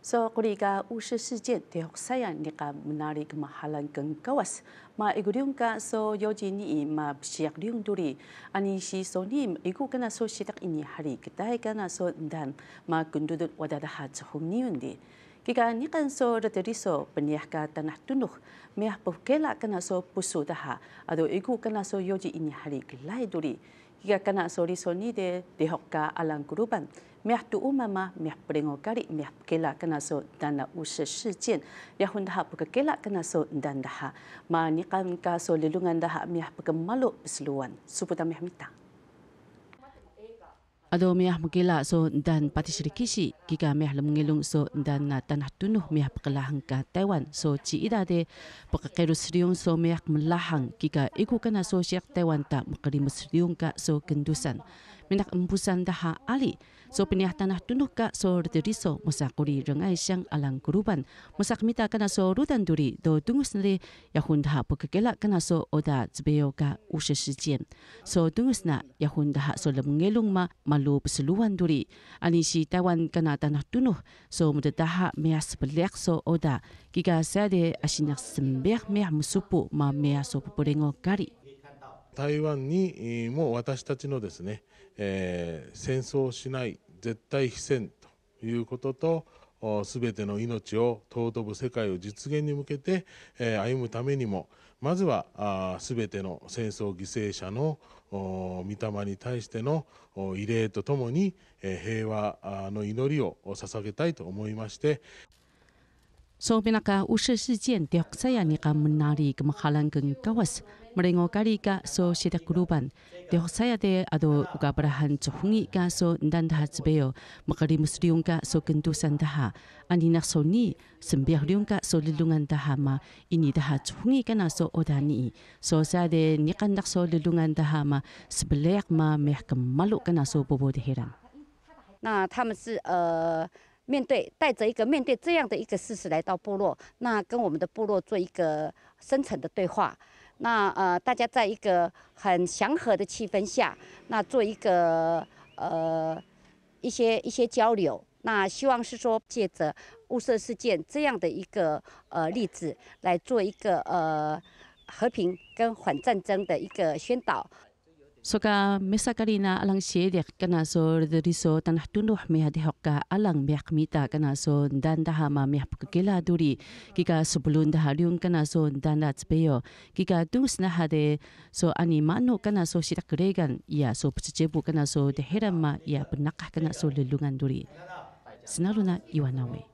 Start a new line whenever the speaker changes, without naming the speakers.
So kuri ka ushi shi jen te hok saya ni ka munari kama halan keng kawas. Ma igu riung ka so yoji ni ma bishiyak riung duri. Ani shi so ni igu kana so shitak ini hari kitai kana so ndan ma gundudut wadadaha tsuhum ni yun Jika ni kan so reteri so peniah ka tanah tunuh, meh kelak kena so pusu daha, atau igu kena so yoji ini hari gelai duri. Jika kena so riso ni de dehokka alang kuruban, meh tu umama meh peringo kari meh kelak kena so dana ushe shijen, ya hun daha kelak kena so dan daha. Ma ni kan ka so lelungan daha meh pukemalu peseluan, suputa meh mitang. Ado meh mukila so dan pati patisrikisi giga meh mengelung so dan na ah, tanah tunuh meh pekelahang ka Taiwan so ci idade de pekakeru sriung so meh melahang giga iku kana so syek Taiwan ta mukali mesriung ka so kendusan mintak empusan daha ali so piniah tanah tunduk ka so riso musak kuri rengai siang alang kuruban musak mita kana so rudan duri do tungus nere yahun daha pekekela kana so oda zbeo ka so tungus na yahun daha so lemengelung ma malu peseluan duri anisi Taiwan kana tanah tunuh so muda daha meas so oda giga sade asinak sembeak meah musupu ma meah so peperengo kari
台湾にも私たちのですね、えー、戦争をしない絶対非戦ということと全ての命を尊ぶ世界を実現に向けて、えー、歩むためにもまずはあ全ての戦争犠牲者の御霊に対しての慰霊とともに、え平和の祈りを捧げたいと思いまして。
So pinaka usia jen tiok saya nika menari ke menghalangkan kawas merengokari ka so sida kuruban tiok saya de ado uga berahan cohungi ka so dan dah sebeo makari musriung ka so kentusan dah nak so ni sembiah riung ka so lelungan dah ma ini dah cohungi kana so odani so saya de nikan nak so lelungan dah ma sebelak ma meh kemaluk kana so bobo dehiran
那他们是呃。Uh 面对带着一个面对这样的一个事实来到部落，那跟我们的部落做一个深层的对话。那呃，大家在一个很祥和的气氛下，那做一个呃一些一些交流。那希望是说借着雾社事件这样的一个呃例子来做一个呃和平跟缓战争的一个宣导。
soka kalina alang siedek kana so riso tanah tunduh meh dehokka alang meh kmita kana so dan dahama meh pukela duri kika sebelum dahariung kana so dan ratspeyo kika tungs nahade so ani manu kana so sidak regan ya so psecebu kana so deherama ya penakah kana so lelungan duri senaruna iwanawe